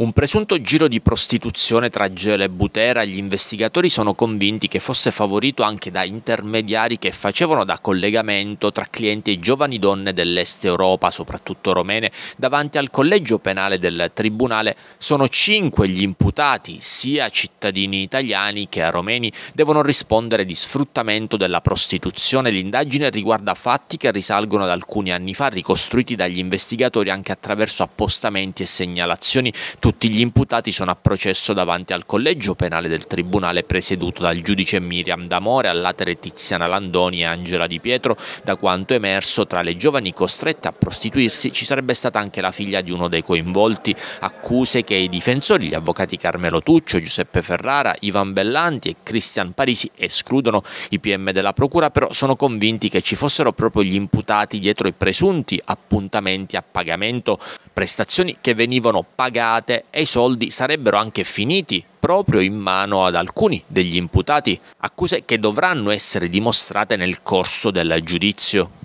Un presunto giro di prostituzione tra Gela e Butera, gli investigatori sono convinti che fosse favorito anche da intermediari che facevano da collegamento tra clienti e giovani donne dell'Est Europa, soprattutto romene. Davanti al collegio penale del Tribunale sono cinque gli imputati, sia cittadini italiani che romeni, devono rispondere di sfruttamento della prostituzione. L'indagine riguarda fatti che risalgono ad alcuni anni fa, ricostruiti dagli investigatori anche attraverso appostamenti e segnalazioni. Tutti tutti gli imputati sono a processo davanti al collegio penale del Tribunale presieduto dal giudice Miriam D'Amore, all'atere Tiziana Landoni e Angela Di Pietro. Da quanto emerso, tra le giovani costrette a prostituirsi ci sarebbe stata anche la figlia di uno dei coinvolti, accuse che i difensori, gli avvocati Carmelo Tuccio, Giuseppe Ferrara, Ivan Bellanti e Cristian Parisi escludono. I PM della Procura però sono convinti che ci fossero proprio gli imputati dietro i presunti appuntamenti a pagamento prestazioni che venivano pagate e i soldi sarebbero anche finiti proprio in mano ad alcuni degli imputati, accuse che dovranno essere dimostrate nel corso del giudizio.